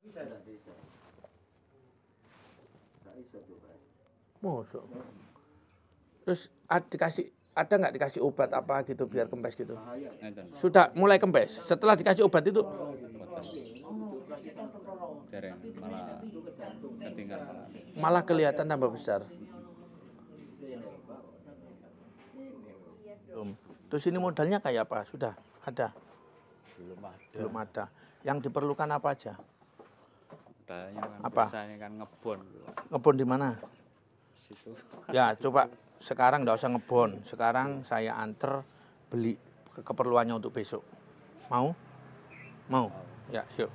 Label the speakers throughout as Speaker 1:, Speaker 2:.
Speaker 1: Bisa
Speaker 2: Masya Terus ada dikasih ada nggak dikasih obat apa gitu biar kempes gitu? Sudah mulai kempes. Setelah dikasih obat itu
Speaker 3: malah kelihatan
Speaker 2: tambah besar. Iya, Terus ini modalnya kayak apa? Sudah ada? Belum ada. Belum ada. Yang diperlukan apa aja? kan apa? Biasanya kan ngebon. Ngebon di mana? Situ. Ya, coba sekarang nggak usah ngebon. Sekarang saya anter beli keperluannya untuk besok. Mau? Mau? Ya, yuk.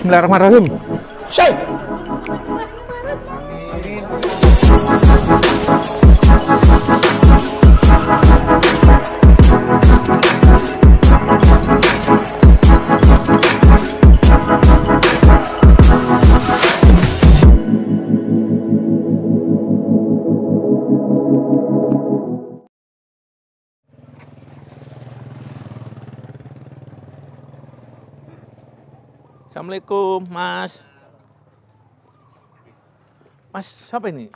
Speaker 2: Bismillahirrahmanirrahim. Syekh. siapa ini?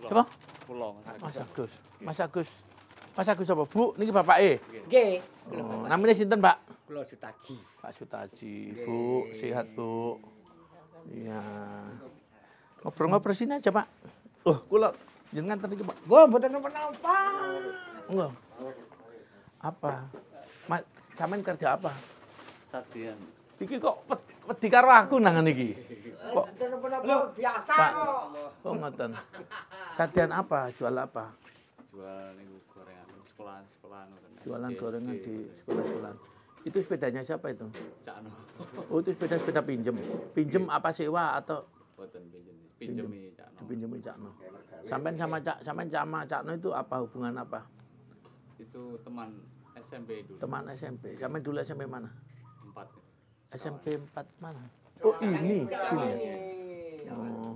Speaker 2: Siapa? Pulang. Mas Agus. Mas Agus. Mas Agus siapa? Bu, ini Bapak E. Nggih. Oh, namanya sinten, Pak? Kula Sutaji. Pak Sutaji. Bu, sehat, Bu. Iya. Ngobrol-ngobrol sini aja, Pak. Oh, kula jenengan tadi, Pak. Gua mboten napa-napa. Enggak. Apa? Mas, sampean kerja apa? Satrian iki kok wedi karo aku nangan iki. Eh, kok biasa kok. Oh, ngoten. Kadian apa? Jual apa?
Speaker 3: Jual niku gorengan sekolah sekolah sekolahan Jualan gorengan di
Speaker 2: sekolah sekolah Itu sepedanya siapa itu? Cakno. Oh, itu sepeda-sepeda pinjem. Pinjem iya. apa sewa atau boten pinjem. Pinjemi Cakno. Dipinjemi Cakno. Sampean sama Cak, sampean sama Cakno itu apa hubungan apa?
Speaker 3: Itu teman SMP
Speaker 2: dulu. Teman SMP. Sampean dulu SMP mana? Empat. SMP 4 mana? Oh ini, ini. Oh.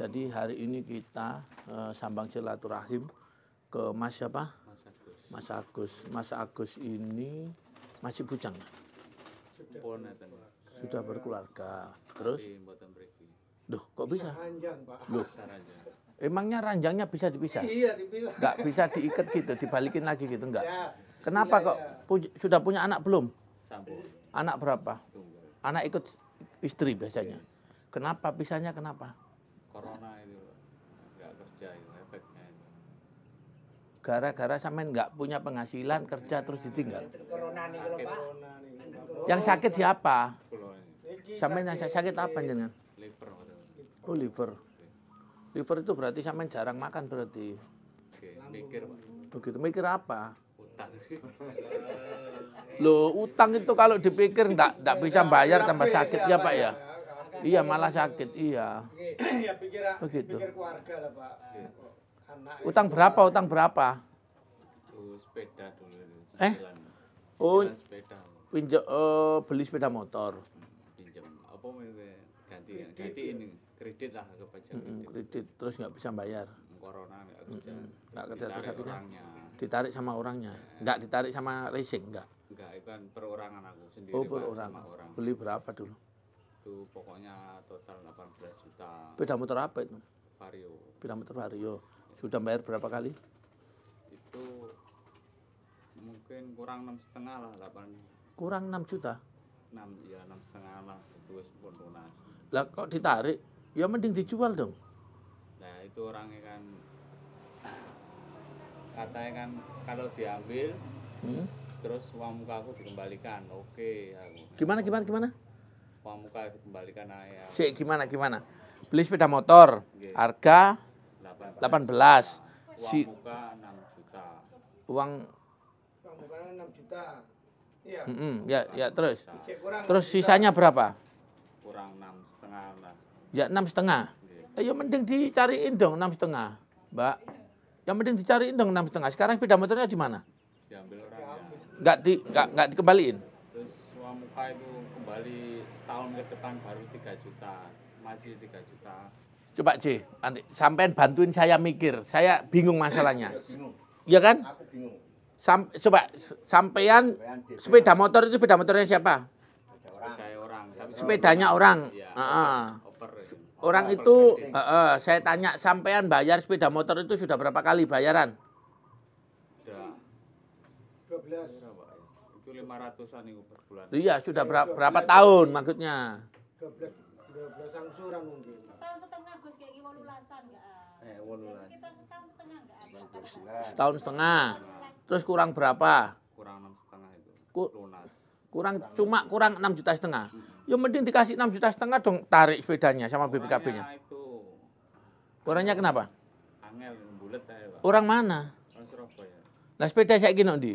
Speaker 2: Jadi hari ini kita uh, sambang silaturahim ke Mas siapa? Mas Agus. Mas Agus ini masih bujang.
Speaker 3: Sudah berkeluarga. Terus?
Speaker 2: Duh, kok bisa? Duh. Emangnya ranjangnya bisa dipisah? Iya, dipisah. Enggak bisa diikat gitu, dibalikin lagi gitu enggak? Ya.
Speaker 3: Kenapa iya, kok iya.
Speaker 2: pu sudah punya anak belum? Sambung. Anak berapa? Anak ikut istri biasanya. Kenapa pisahnya kenapa?
Speaker 3: Corona itu nggak kerja itu efeknya itu.
Speaker 2: Gara-gara sampean nggak punya penghasilan kerja terus ditinggal.
Speaker 1: Corona nih kalau Pak. Yang sakit
Speaker 2: siapa? Sampean yang sakit apa jenengan? Liver. Oh liver. Liver itu berarti sampean jarang makan berarti.
Speaker 3: Oke, mikir
Speaker 2: Begitu mikir apa? Loh, utang itu kalau dipikir enggak enggak bisa iya, bayar iya, tambah iya, sakit ya, Pak ya. Iya, malah sakit. Iya. Ya, Begitu. Utang berapa? Utang berapa?
Speaker 3: sepeda Eh? Oh,
Speaker 2: pinjol uh, eh, beli sepeda motor. Hmm,
Speaker 3: pinjam apa ya? ganti ya? ganti ini kredit lah ke pajak. kredit
Speaker 2: terus nggak bisa bayar. Hmm,
Speaker 3: corona nggak kerja. Nggak kerja terus satunya.
Speaker 2: Ditarik sama orangnya. Nggak ditarik sama racing nggak.
Speaker 3: Enggak, itu kan perorangan aku sendiri. Oh, perorangan. Orang. Beli berapa dulu? Itu pokoknya total 18 juta. Beda motor apa itu? Vario.
Speaker 2: Beda motor Vario. Sudah bayar berapa kali?
Speaker 3: Itu mungkin kurang enam setengah lah delapan.
Speaker 2: kurang enam juta
Speaker 3: enam, ya enam setengah lah itu pun lunas
Speaker 2: lah kok ditarik ya mending dijual dong
Speaker 3: nah itu orangnya kan katanya kan kalau diambil hmm? terus uang muka aku dikembalikan oke okay, ya. aku
Speaker 2: gimana gimana gimana
Speaker 3: muka dikembalikan ayah ya.
Speaker 2: si gimana gimana beli sepeda motor okay. harga 18, 18. si
Speaker 3: muka enam juta uang Uang pramuka 6 juta Iya. Mm -hmm. ya, ya terus. Terus sisanya berapa? Kurang enam setengah lah.
Speaker 2: Ya enam setengah. Eh, Ayo ya mending dicariin dong enam setengah, Mbak. Yang mending dicariin dong enam setengah. Sekarang sepeda motornya di mana? Diambil nggak di nggak dikembaliin
Speaker 3: terus itu kembali setahun ke depan baru tiga juta masih tiga juta
Speaker 2: coba C sampean bantuin saya mikir saya bingung masalahnya Iya kan aku bingung Sam, coba sampean sepeda motor itu sepeda motornya siapa orang sepedanya orang iya. ah, ah. ya, uh -uh. orang itu uh -uh. saya tanya sampean bayar sepeda motor itu sudah berapa kali bayaran
Speaker 3: 12 500-an itu per bulan. Iya, sudah iya, berapa, berapa tahun maksudnya? 12 12 angsuran mungkin. Setahun setengah Gus kayak enggak? Eh, Sekitar
Speaker 2: setengah Terus kurang berapa?
Speaker 3: Kurang enam setengah itu. Lunas.
Speaker 2: Kurang cuma kurang 6 juta setengah. Ya mending dikasih enam juta setengah dong tarik sepedanya sama BPKB-nya. Orangnya kenapa?
Speaker 3: Angel bulat Orang mana? Orang Surabaya.
Speaker 2: Lah sepeda saya gini di?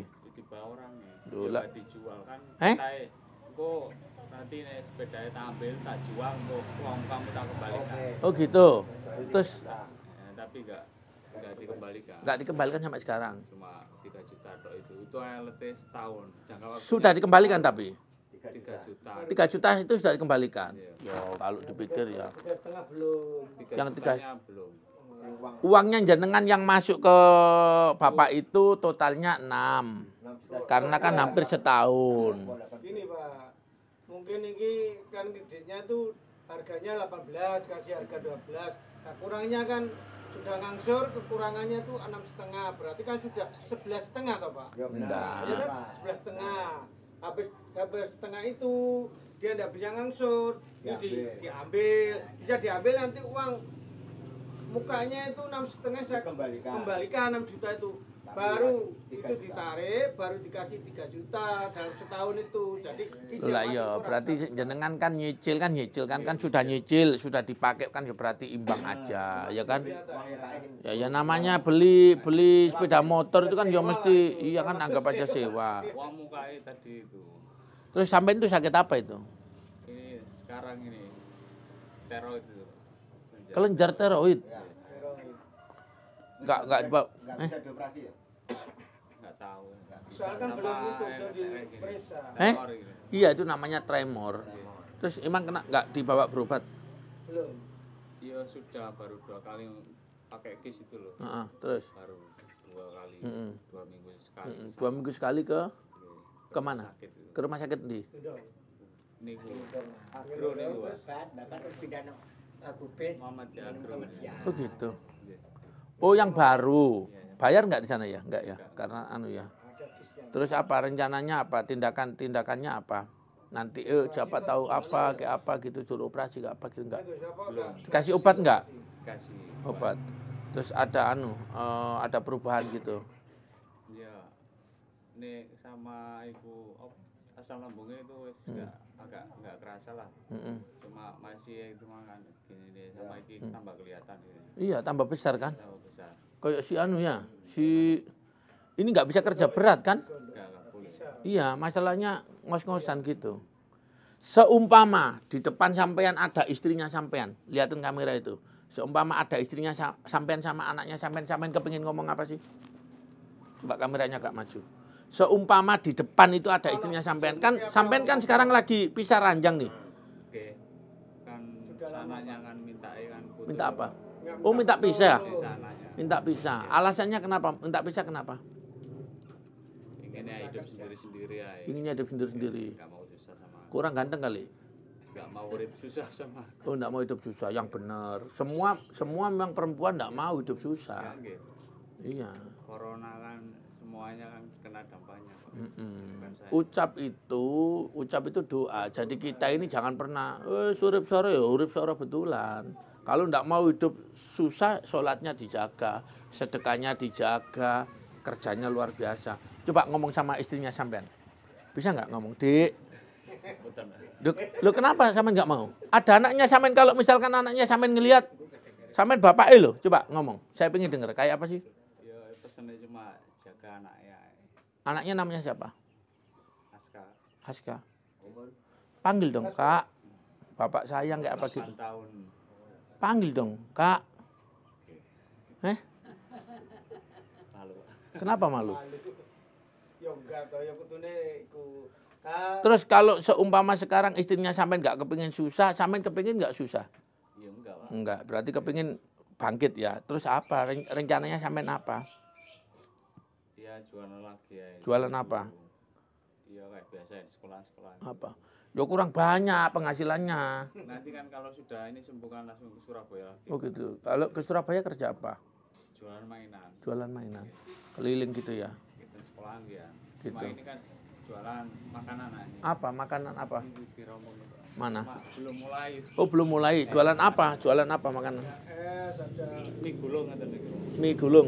Speaker 3: dulu dijual iya, kan. Eh? Engko nanti nih sepeda tak ambil tak jual engko uang kamu tak kembalikan. Oh gitu. Terus ya, tapi enggak enggak dikembalikan. Enggak dikembalikan sampai sekarang. Cuma 3 juta tok itu. Itu LT setahun. Jangka waktu Sudah dikembalikan setahun. tapi 3 juta. 3 juta
Speaker 2: itu sudah dikembalikan. Ya, kalau dipikir ya.
Speaker 3: belum. yang 3 belum
Speaker 2: uangnya jenengan yang masuk ke bapak iya. itu totalnya 6 karena kan hampir iya. setahun
Speaker 1: ini pak mungkin ini kan kreditnya itu harganya 18 kasih harga 12 nah kurangnya kan sudah ngangsur kekurangannya itu enam setengah berarti kan sudah sebelas setengah toh pak ya benar nah. iya kan? sebelas setengah habis habis setengah itu dia tidak bisa ngangsur ya, di, diambil bisa diambil nanti uang mukanya itu enam setengah saya kembalikan kembalikan enam juta itu Tapi baru itu juta. ditarik baru dikasih tiga juta dalam setahun itu jadi lah iya berarti
Speaker 2: jenengan kan nyicil kan nyicil kan kan sudah iya. nyicil sudah dipakai kan ya berarti imbang iya. aja iya, ya kan ya ya namanya beli beli sepeda motor itu kan ya mesti iya kan anggap aja sewa
Speaker 3: uang tadi itu
Speaker 2: terus sampai itu sakit apa itu
Speaker 3: ini sekarang ini teroid itu kelenjar teroid. Ya
Speaker 2: nggak enggak nggak bisa eh?
Speaker 3: dioperasi ya nggak tahu soalnya kan belum utuh diperiksa eh gitu. iya
Speaker 2: itu namanya tremor terus emang kena nggak dibawa berobat
Speaker 3: belum iya sudah baru dua kali pakai kis itu loh uh -uh, terus baru dua kali mm -hmm. dua minggu sekali mm -hmm. dua minggu sekali ke ke mana ke rumah sakit di niku agro niku dapat pidana agupes Muhammad Agro oh
Speaker 2: gitu yeah. Oh yang iya, iya. baru. Bayar nggak di sana ya? Nggak ya, karena anu ya. Terus apa rencananya apa? Tindakan tindakannya apa? Nanti eh, siapa tahu apa kayak apa gitu suruh operasi nggak apa gitu nggak? Dikasih obat nggak? Obat. Terus ada anu, uh, ada perubahan gitu.
Speaker 3: Ya, ini sama ibu asal asam lambungnya itu enggak. hmm agak nggak kerasa lah mm -hmm. cuma masih itu makan gini deh sama iki iya. mm. tambah kelihatan
Speaker 2: iya tambah besar kan tambah besar kayak si anu ya si ini nggak bisa kerja berat kan iya masalahnya ngos-ngosan gitu seumpama di depan sampean ada istrinya sampean lihatin kamera itu seumpama ada istrinya sampean sama anaknya sampean sampean kepingin ngomong apa sih coba kameranya agak maju seumpama di depan itu ada istrinya sampean kan sampean kan sekarang lagi pisah ranjang nih
Speaker 3: Oke. kan anaknya kan minta kan minta apa oh minta pisah minta
Speaker 2: pisah alasannya kenapa minta pisah kenapa
Speaker 3: inginnya hidup sendiri-sendiri ya inginnya
Speaker 2: hidup sendiri-sendiri kurang ganteng kali
Speaker 3: nggak mau hidup susah sama
Speaker 2: oh nggak mau hidup susah yang benar semua semua memang perempuan nggak mau hidup susah gitu. iya
Speaker 3: corona kan semuanya kan kena dampaknya
Speaker 2: Mm hmm Ucap itu, ucap itu doa. Jadi kita ini jangan pernah eh surip sore ya urip sore betulan. Kalau ndak mau hidup susah, sholatnya dijaga, sedekahnya dijaga, kerjanya luar biasa. Coba ngomong sama istrinya sampean. Bisa nggak ngomong, Dik? Lo, kenapa sampean nggak mau? Ada anaknya sampean kalau misalkan anaknya sampean ngelihat sampean bapak eh, lo, coba ngomong. Saya pengen denger kayak apa sih?
Speaker 3: Ya pesannya cuma anak anaknya. Eh.
Speaker 2: Anaknya namanya siapa? Aska. Aska. Panggil dong, Kak. Bapak sayang nggak apa gitu. Panggil dong, Kak. Eh?
Speaker 1: Malu. Kenapa malu?
Speaker 2: Terus kalau seumpama sekarang istrinya sampai nggak kepingin susah, sampai kepingin nggak susah? Ya, enggak, Enggak, berarti kepingin bangkit ya. Terus apa? Rencananya sampai apa?
Speaker 3: jualan lagi ya. Jualan apa? Iya kayak biasa di sekolah-sekolah.
Speaker 2: Apa? Ya kurang banyak penghasilannya.
Speaker 3: Nanti kan kalau sudah ini sembuhkan langsung ke Surabaya.
Speaker 2: Lagi. Oh gitu. Kalau ke Surabaya kerja apa?
Speaker 3: Jualan mainan.
Speaker 2: Jualan mainan. Keliling gitu ya.
Speaker 3: Kita gitu, sekolahan ya. Gitu. Cuma ini kan jualan makanan aja. Apa makanan apa? Mana? Belum mulai.
Speaker 2: Oh, belum mulai. Eh. Jualan apa? Jualan apa makanan? Eh,
Speaker 3: mie gulung atau mie gulung.
Speaker 2: Mie gulung.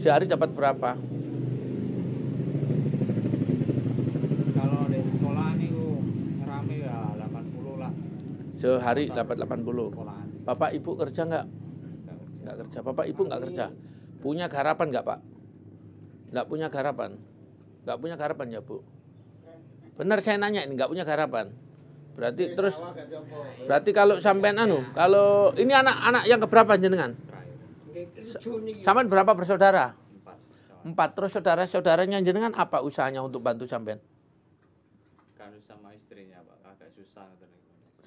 Speaker 2: Iya. Sehari dapat berapa? sehari dapat 80 bapak ibu kerja nggak nggak kerja bapak ibu nggak kerja punya garapan nggak pak nggak punya garapan nggak punya garapan ya bu benar saya nanya ini nggak punya garapan berarti terus berarti kalau sampean anu iya. kalau ini anak-anak yang keberapa jenengan sampean berapa bersaudara empat terus saudara saudaranya jenengan apa usahanya untuk bantu sampean
Speaker 3: kalau sama istrinya pak agak susah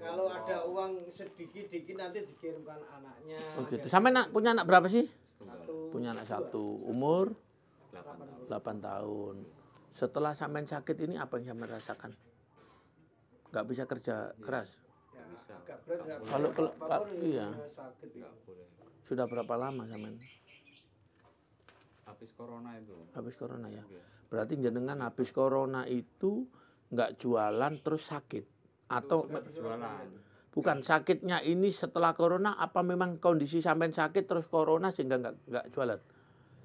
Speaker 1: Kalau ada uang sedikit-dikit nanti dikirimkan anaknya. Oh gitu. Sampai nak
Speaker 2: punya anak berapa sih? Satu. Punya anak satu. Umur? Delapan tahun. tahun. Setelah sampean sakit ini apa yang sampean rasakan? Gak bisa kerja iya. keras.
Speaker 3: Ya, bisa. Kalau kalau iya. Ya.
Speaker 2: Sudah berapa lama sampean?
Speaker 3: Habis corona itu. Habis corona
Speaker 2: ya. Iya. Berarti jenengan habis corona itu nggak jualan terus sakit atau berjualan. Bukan sakitnya ini setelah corona apa memang kondisi sampean sakit terus corona sehingga nggak nggak jualan?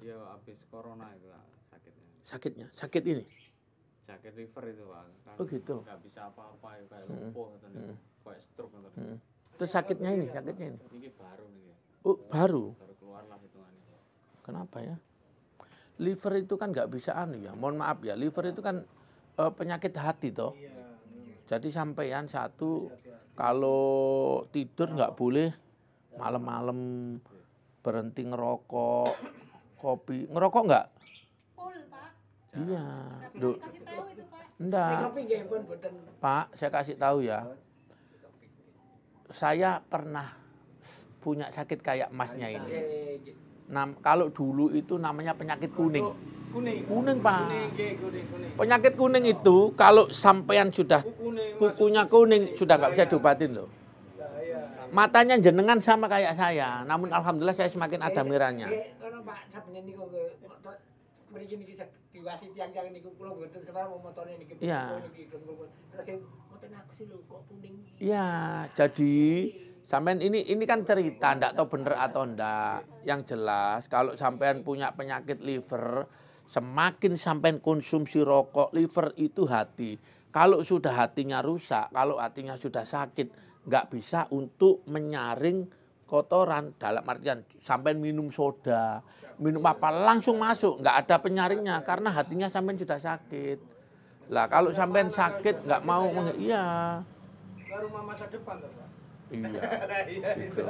Speaker 3: Ya habis corona itu sakitnya.
Speaker 2: Sakitnya, sakit ini.
Speaker 3: Sakit liver itu pak. Kan oh gitu. Nggak bisa apa-apa ya, kayak hmm. lumpuh atau hmm. kayak stroke atau hmm. Terus sakitnya ini, sakitnya ini. Ini baru nih
Speaker 2: Oh baru. Baru
Speaker 3: keluar lah hitungannya.
Speaker 2: Kenapa ya? Liver itu kan nggak bisa anu ya. Mohon maaf ya, liver itu kan uh, penyakit hati toh. Iya jadi sampean satu kalau tidur nggak boleh malam-malam berhenti ngerokok, kopi. Ngerokok nggak? Iya. Duh. Enggak. Pak, saya kasih tahu ya. Saya pernah punya sakit kayak masnya ini. Nah, kalau dulu itu namanya penyakit kuning kuning. Kuning, Pak. Kuning, kuning, kuning. Penyakit kuning itu kalau sampean sudah kuning, kukunya kuning, kuning sudah nggak bisa iya. diobatin loh. Iya, iya. Matanya jenengan sama kayak saya, namun alhamdulillah saya semakin ada merahnya. Ya. ya, jadi sampean ini ini kan cerita ndak tahu bener atau ndak. Yang jelas kalau sampean punya penyakit liver Semakin sampai konsumsi rokok, liver itu hati. Kalau sudah hatinya rusak, kalau hatinya sudah sakit, nggak bisa untuk menyaring kotoran dalam artian sampai minum soda, minum apa langsung masuk, nggak ada penyaringnya karena hatinya sampai sudah sakit. Lah kalau sampai sakit nggak mau, iya.
Speaker 1: rumah masa depan, Iya, nah, iya. gitu.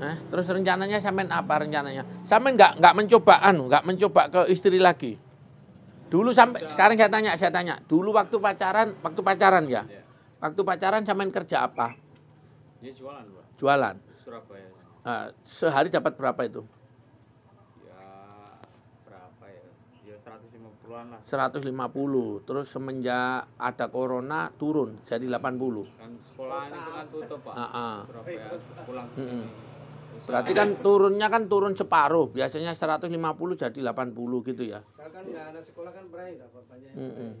Speaker 2: Eh, terus rencananya sampean apa rencananya? Sampean nggak nggak mencoba anu, nggak mencoba ke istri lagi. Dulu sampai sekarang saya tanya, saya tanya. Dulu waktu pacaran, waktu pacaran ya. ya. Waktu pacaran sampean kerja apa?
Speaker 3: Ya, jualan, Pak.
Speaker 2: Jualan. Surabaya. Uh, sehari dapat berapa itu? 150. Terus semenjak ada corona turun jadi 80. Kan sekolahan itu kan tutup, Pak. Heeh. pulang ke sini. Hmm. Berarti kan turunnya kan turun separuh, biasanya 150 jadi 80 gitu ya.
Speaker 3: Saya kan nggak anak sekolah kan
Speaker 1: berai nggak banyak. -hmm.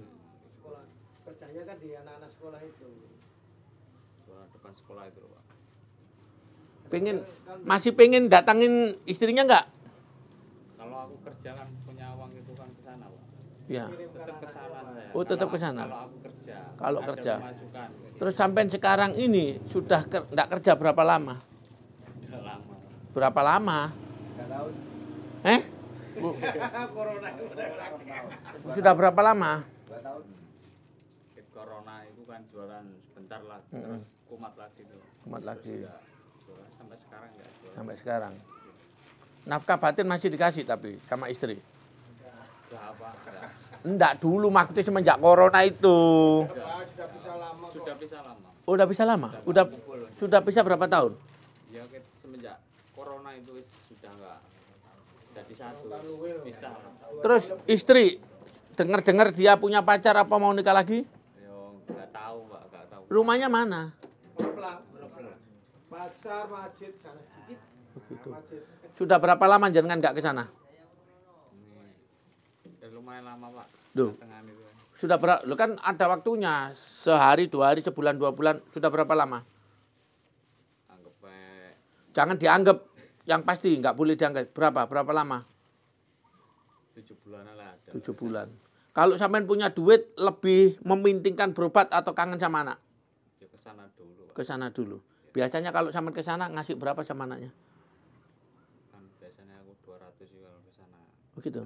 Speaker 1: Sekolah kerjanya kan di anak-anak sekolah itu.
Speaker 3: Sekolah depan sekolah itu Pak.
Speaker 2: Pengen kan- kan- masih pengen datangin istrinya nggak?
Speaker 3: Kalau aku kerja kan punya uang itu kan ke sana, Pak ya. tetap Oh, tetap ke sana. Kalau kerja.
Speaker 2: Terus sampai sekarang ini sudah tidak kerja berapa lama? Sudah lama. Berapa lama? tahun. Eh?
Speaker 3: sudah berapa lama? Corona itu kan jualan sebentar lah, kumat lagi tuh. Kumat lagi. sampai sekarang Sampai sekarang.
Speaker 2: Nafkah batin masih dikasih tapi sama istri.
Speaker 3: Enggak apa.
Speaker 2: Enggak dulu maksudnya semenjak corona itu.
Speaker 3: Sudah bisa lama. Sudah bisa lama.
Speaker 2: Oh, udah bisa lama. Udah sudah bisa berapa tahun?
Speaker 3: Ya semenjak corona itu sudah enggak jadi satu. Bisa. Terus istri
Speaker 2: dengar-dengar dia punya pacar apa mau nikah lagi?
Speaker 3: Ya enggak tahu, Pak, enggak tahu.
Speaker 2: Rumahnya mana?
Speaker 1: Pasar Masjid sana. Begitu. Oh,
Speaker 2: sudah berapa lama jangan enggak ke sana? lumayan lama pak. Duh. Sudah berapa? Lo kan ada waktunya sehari, dua hari, sebulan, dua bulan. Sudah berapa lama? Anggap Jangan dianggap yang pasti nggak boleh dianggap. Berapa? Berapa lama? Tujuh bulan lah. Tujuh bulan. Kalau sampean punya duit lebih memintingkan berobat atau kangen sama anak?
Speaker 3: Ya, ke sana dulu.
Speaker 2: Ke sana dulu. Biasanya kalau sampean ke sana ngasih berapa sama anaknya?
Speaker 3: Kan biasanya aku 200 juga ke sana. Oh gitu?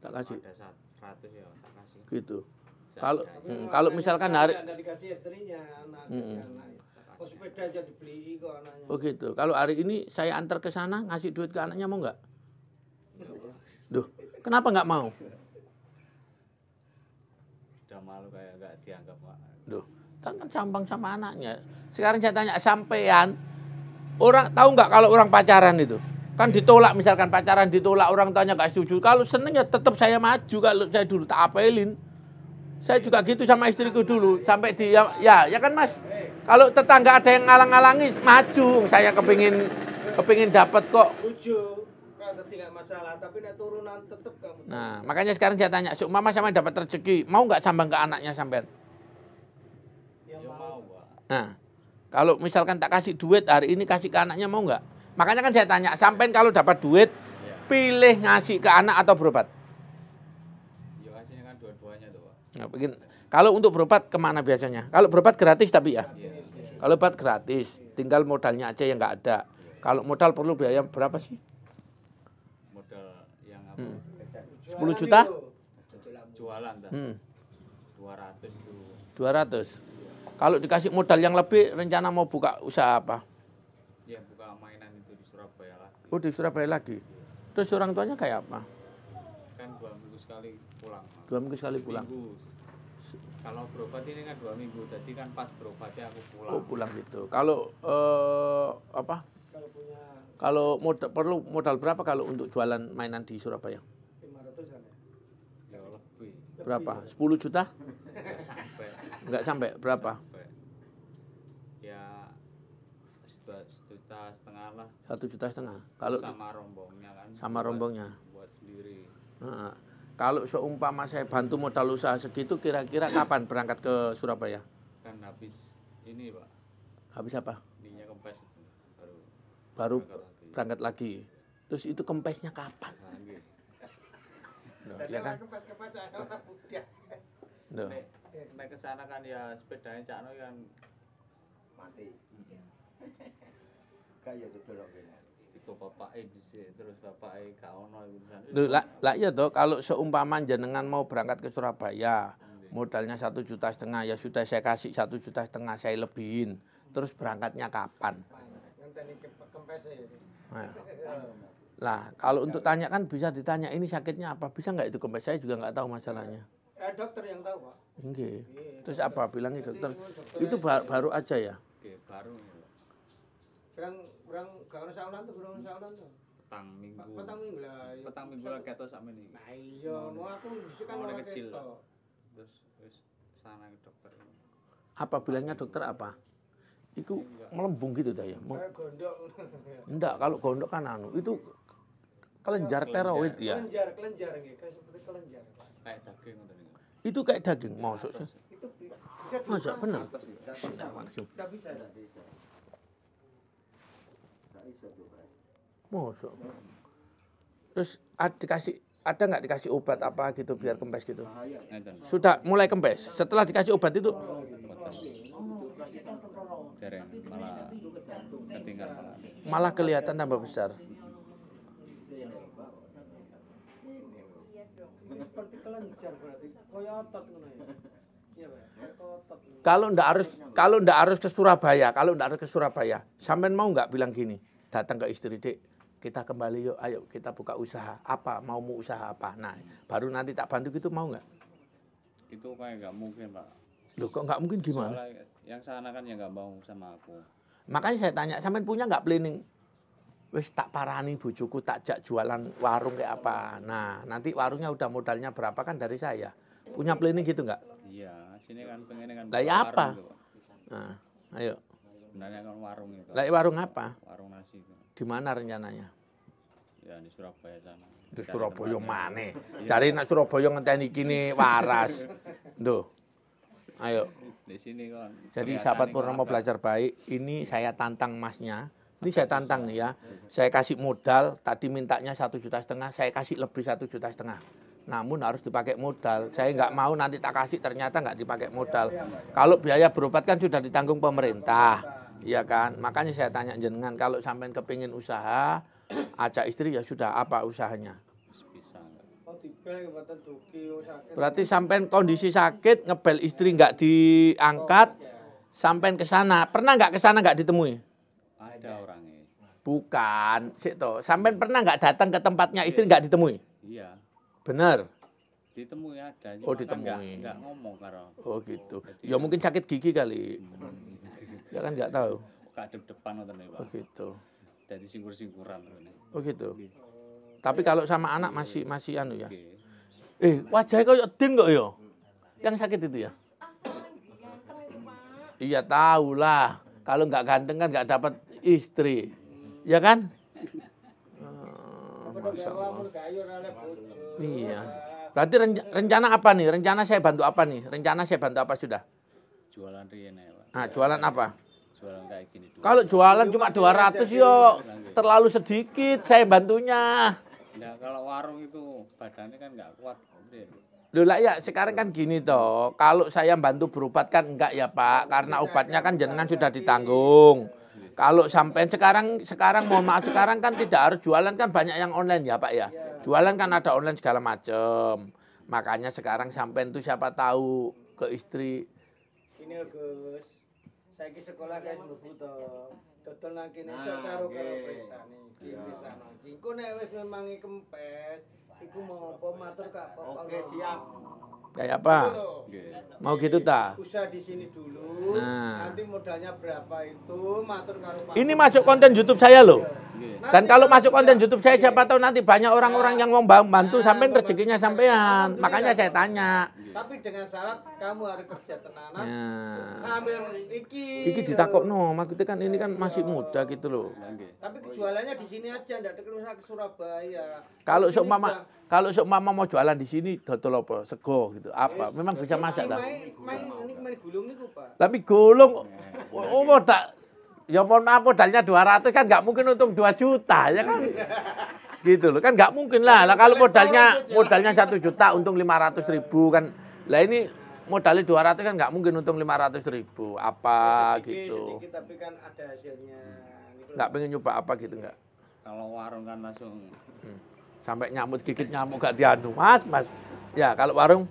Speaker 3: tak kasih. Ada 100 ya, tak kasih. Gitu. Kalau hmm, kalau misalkan hari Anda dikasih istrinya, anak
Speaker 2: hmm.
Speaker 1: Oh, sepeda aja dibeli kok anaknya.
Speaker 2: Oh gitu. Kalau hari ini saya antar ke sana ngasih duit ke anaknya mau nggak? Duh, kenapa nggak mau?
Speaker 3: Udah malu kayak nggak dianggap pak.
Speaker 2: Duh, kan sambang sama anaknya. Sekarang saya tanya sampean, orang tahu nggak kalau orang pacaran itu? kan iya. ditolak misalkan pacaran ditolak orang tuanya gak setuju kalau seneng ya tetap saya maju kalau saya dulu tak apelin saya juga gitu sama istriku dulu sampai dia ya ya kan mas kalau tetangga ada yang ngalang ngalangi maju saya kepingin kepingin dapat kok
Speaker 1: masalah tapi turunan tetap kamu
Speaker 2: nah makanya sekarang saya tanya so, mama sama dapat rezeki mau nggak sambang ke anaknya sampean ya, ya mau nah kalau misalkan tak kasih duit hari ini kasih ke anaknya mau nggak Makanya kan saya tanya, sampean kalau dapat duit, iya. pilih ngasih ke anak atau berobat? Ya kan dua-duanya tuh Pak. Nah, kalau untuk berobat kemana biasanya? Kalau berobat gratis tapi ya? Iya, kalau berobat gratis, tinggal modalnya aja yang nggak ada. Iya. Kalau modal perlu biaya berapa sih?
Speaker 3: Modal yang apa? Hmm. 10 juta? Jualan, hmm. 200 itu.
Speaker 2: 200. Kalau dikasih modal yang lebih, rencana mau buka usaha apa? oh di Surabaya lagi terus orang tuanya kayak apa
Speaker 3: kan dua minggu sekali pulang dua minggu sekali pulang minggu. kalau berobat ini kan dua minggu jadi kan pas berobatnya aku pulang oh pulang gitu kalau
Speaker 2: uh, apa kalau punya kalau modal perlu modal berapa kalau untuk jualan mainan di Surabaya
Speaker 1: 500 an ya? ya lebih
Speaker 2: berapa 10 juta Enggak sampai. Enggak sampai. Berapa? Sampai.
Speaker 3: Ya juta setengah lah. Satu juta setengah. Kalau sama rombongnya kan. Sama buat, rombongnya. Buat sendiri.
Speaker 2: Nah, kalau seumpama saya bantu modal usaha segitu, kira-kira kapan berangkat ke Surabaya?
Speaker 3: Kan habis ini pak. Habis apa? Ininya kempes baru. Baru berangkat lagi. Berangkat
Speaker 2: lagi. Terus itu kempesnya kapan? Lagi. Nah, Loh, ya kan?
Speaker 3: Kempes-kempes orang muda. Nek, nek kesana kan ya sepedanya Cak Noi kan mati. Kaya ya gak ono lah
Speaker 2: lah iya toh kalau seumpama jenengan mau berangkat ke Surabaya modalnya satu juta setengah ya sudah saya kasih satu juta setengah saya lebihin terus berangkatnya kapan? Ya, nah. Lah, kalau untuk tanya kan bisa ditanya ini sakitnya apa? Bisa nggak itu kempes Saya juga nggak tahu masalahnya.
Speaker 1: Eh, dokter yang tahu, Pak. Oke. Iya, terus apa? Bilangnya dokter. Itu baru
Speaker 2: aja ya?
Speaker 3: Oke, baru.
Speaker 1: Gerang gerang gak ono saulan tuh, gerang saulan tuh.
Speaker 2: Petang minggu.
Speaker 3: Petang minggu lah. Petang minggu lah keto sama ini. Nah iya, mau aku bisa kan orang kecil. Terus terus sana ke dokter.
Speaker 2: Apa bilangnya dokter apa? itu melembung gitu dah ya. Kayak gondok. Enggak, kalau gondok kan anu itu kelenjar teroid ya.
Speaker 1: Kelenjar, kelenjar nggih, kayak seperti kelenjar. Kayak daging
Speaker 2: Itu kayak daging maksudnya.
Speaker 1: Itu bisa. benar? Tidak ya. bisa. Tidak bisa.
Speaker 2: Masya Terus ada dikasih ada nggak dikasih obat apa gitu biar kempes gitu? Sudah mulai kempes. Setelah dikasih obat itu?
Speaker 3: Malah kelihatan
Speaker 2: tambah besar. Kalau ndak harus kalau ndak harus ke Surabaya, kalau ndak harus ke Surabaya, sampean mau nggak bilang gini? datang ke istri dek kita kembali yuk ayo kita buka usaha apa mau mau usaha apa nah baru nanti tak bantu gitu mau nggak itu
Speaker 3: kayak nggak mungkin pak
Speaker 2: Loh kok nggak mungkin gimana
Speaker 3: Soalnya yang sana kan yang nggak mau sama aku
Speaker 2: makanya saya tanya sampean punya nggak planning wis tak parani bujuku tak jak jualan warung kayak apa nah nanti warungnya udah modalnya berapa kan dari saya punya planning gitu nggak
Speaker 3: iya sini kan pengen kan ya apa gitu,
Speaker 2: nah ayo
Speaker 3: sebenarnya kan warung itu. Lah
Speaker 2: warung apa?
Speaker 3: Warung nasi itu.
Speaker 2: Di mana rencananya?
Speaker 3: Ya di Surabaya sana. Di Surabaya mana? Iya. Cari nak
Speaker 2: Surabaya ngenteni kini waras. Tuh.
Speaker 3: Ayo. Di sini kan. Jadi sahabat Purnomo belajar
Speaker 2: baik, ini saya tantang masnya. Ini saya tantang nih ya. Saya kasih modal, tadi mintanya satu juta setengah, saya kasih lebih satu juta setengah. Namun harus dipakai modal. Saya nggak mau nanti tak kasih ternyata nggak dipakai modal. Kalau biaya berobat kan sudah ditanggung pemerintah. Iya kan? Makanya saya tanya jenengan kalau sampean kepingin usaha, ajak istri ya sudah apa usahanya?
Speaker 1: Oh, ya, oh, Berarti
Speaker 2: sampean kondisi sakit ngebel istri nggak diangkat, oh, iya. sampean ke sana. Pernah nggak ke sana nggak ditemui?
Speaker 3: Ada orangnya.
Speaker 2: Bukan, sih toh Sampean pernah nggak datang ke tempatnya istri nggak ditemui? Iya. Bener. Ditemui ada. Oh kan ditemui. Nggak ngomong karo. Oh gitu. Ya mungkin sakit gigi kali. Hmm.
Speaker 3: Ya kan nggak tahu. Kadep depan ngoten Pak. Oh gitu. Begitu. Jadi singkur-singkuran
Speaker 2: Oh Tapi kalau sama anak masih masih anu ya. Eh, wajahnya kok ya din kok ya. Yang sakit itu ya. Ah, iya tahulah. Kalau nggak ganteng kan nggak dapat istri. Ya kan?
Speaker 1: Oh, Masya
Speaker 2: Iya. Berarti rencana apa nih? Rencana saya bantu apa nih? Rencana saya bantu apa sudah?
Speaker 3: Jualan rienel.
Speaker 2: Nah, jualan apa?
Speaker 3: Jualan kayak gini. Kalau jualan cuma 200 yo
Speaker 2: terlalu sedikit saya bantunya.
Speaker 3: Ya kalau warung itu badannya kan enggak kuat.
Speaker 2: Loh lah ya sekarang kan gini toh, kalau saya bantu berobat kan enggak ya Pak, karena obatnya kan jenengan sudah ditanggung. Kalau sampai sekarang sekarang mohon maaf sekarang kan tidak harus jualan kan banyak yang online ya Pak ya. Jualan kan ada online segala macam. Makanya sekarang sampai itu siapa tahu ke istri.
Speaker 1: Ini Gus saiki sekolah kan mlebu to. Dodol nang kene iso nah, karo karo pesane iki iya. pesane iki. Engko nek wis memangi kempes iku mau apa matur kak. apa Oke, siap.
Speaker 2: Kayak apa? Mau gitu tak?
Speaker 1: Usah di sini dulu. Nah. Nanti modalnya berapa itu matur
Speaker 2: kalau Ini masuk konten YouTube saya loh. Iya. Dan kalau masuk konten YouTube saya siapa tahu nanti banyak orang-orang iya. yang mau bantu nah, sampai rezekinya sampean. Makanya saya tanya.
Speaker 1: Iya. Tapi dengan syarat kamu harus kerja tenanan nah. sambil iki. Iki
Speaker 2: ditakokno, maksudnya kan ini kan masih muda gitu loh.
Speaker 1: Tapi kejualannya di sini aja ndak usah ke Surabaya. Kalau sok mama
Speaker 2: kalau sok mama mau jualan di sini dodol apa? Sego gitu. Apa? Memang bisa masak ta?
Speaker 1: Tapi gulung oh, oh,
Speaker 2: oh tak ya mohon maaf modalnya 200 kan nggak mungkin untung 2 juta ya kan. gitu loh kan nggak mungkin lah lah kalau modalnya modalnya satu juta untung lima ratus ribu kan lah ini modalnya dua ratus kan nggak mungkin untung lima ratus ribu apa ya, sedikit, gitu sedikit,
Speaker 1: tapi kan ada hasilnya
Speaker 2: nggak pengen nyoba apa gitu nggak kalau warung kan langsung hmm. sampai nyamuk gigit nyamuk gak dianu mas mas ya kalau warung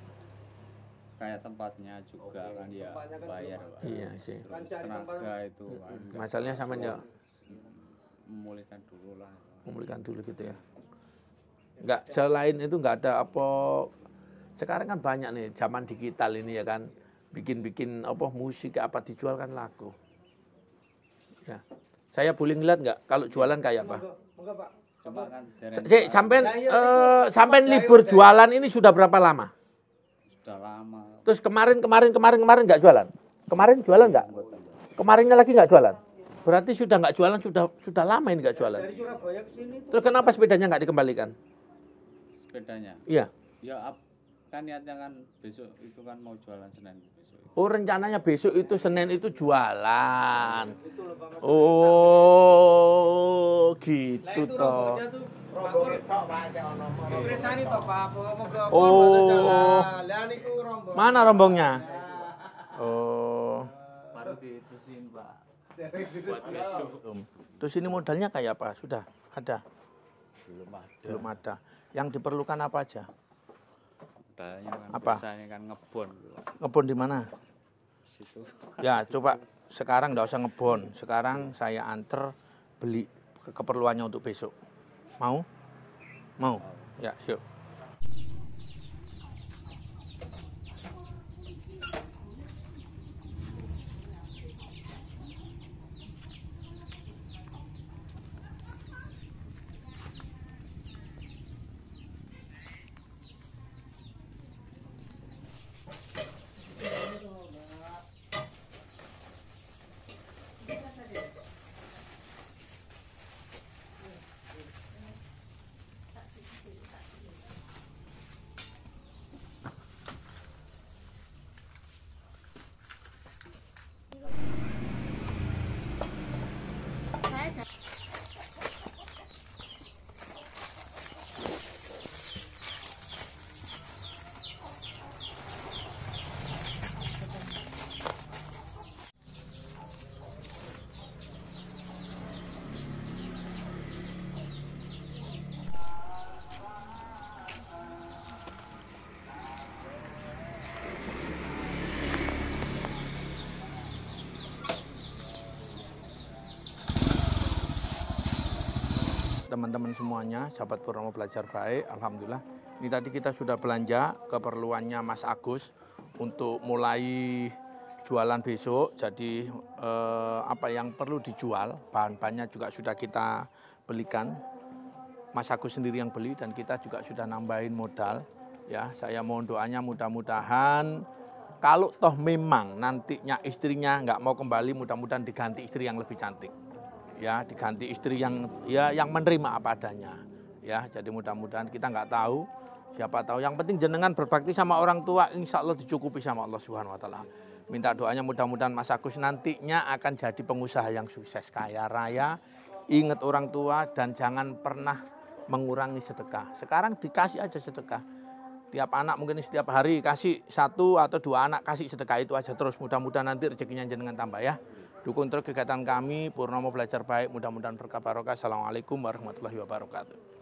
Speaker 3: kayak tempatnya juga Oke, kan dia ya, kan bayar kan. iya sih kan tenaga itu masalahnya sama ya memulihkan dulu lah
Speaker 2: memulihkan dulu gitu ya. Enggak, selain itu enggak ada apa sekarang kan banyak nih zaman digital ini ya kan bikin-bikin apa musik apa dijual kan laku. Ya. Saya boleh ngeliat enggak kalau jualan kayak apa? sampai uh, sampai libur jualan ini sudah berapa lama? Sudah lama. Terus kemarin kemarin kemarin kemarin enggak jualan? Kemarin jualan enggak? Kemarinnya lagi enggak jualan? Berarti sudah nggak jualan, sudah sudah lama ini nggak jualan. Dari
Speaker 3: Surabaya ke sini. Terus
Speaker 2: kenapa sepedanya nggak dikembalikan? Sepedanya? Iya.
Speaker 3: Ya kan niatnya kan besok itu kan mau jualan Senin besok.
Speaker 2: Oh rencananya besok itu Senin itu jualan. Nah, oh nah, gitu toh.
Speaker 1: Oh.
Speaker 2: Mana rombongnya? Nah. Oh. Terus ini modalnya kayak apa? Sudah ada? Belum ada. Belum ada. Yang diperlukan apa aja? Modalnya kan apa? biasanya kan ngebon. Ngebon di mana? Situ. Ya, coba sekarang nggak usah ngebon. Sekarang saya anter beli keperluannya untuk besok. Mau? Mau. Ya, yuk. teman-teman semuanya, sahabat Purnomo Belajar Baik, Alhamdulillah. Ini tadi kita sudah belanja keperluannya Mas Agus untuk mulai jualan besok. Jadi eh, apa yang perlu dijual, bahan-bahannya juga sudah kita belikan. Mas Agus sendiri yang beli dan kita juga sudah nambahin modal. Ya, saya mohon doanya mudah-mudahan kalau toh memang nantinya istrinya nggak mau kembali, mudah-mudahan diganti istri yang lebih cantik ya diganti istri yang ya yang menerima apa adanya ya jadi mudah-mudahan kita nggak tahu siapa tahu yang penting jenengan berbakti sama orang tua insya Allah dicukupi sama Allah Subhanahu Wa Taala minta doanya mudah-mudahan Mas Agus nantinya akan jadi pengusaha yang sukses kaya raya ingat orang tua dan jangan pernah mengurangi sedekah sekarang dikasih aja sedekah tiap anak mungkin setiap hari kasih satu atau dua anak kasih sedekah itu aja terus mudah-mudahan nanti rezekinya jenengan tambah ya Dukung terus kegiatan kami, Purnomo Belajar Baik, mudah-mudahan berkah barokah. Assalamualaikum warahmatullahi wabarakatuh.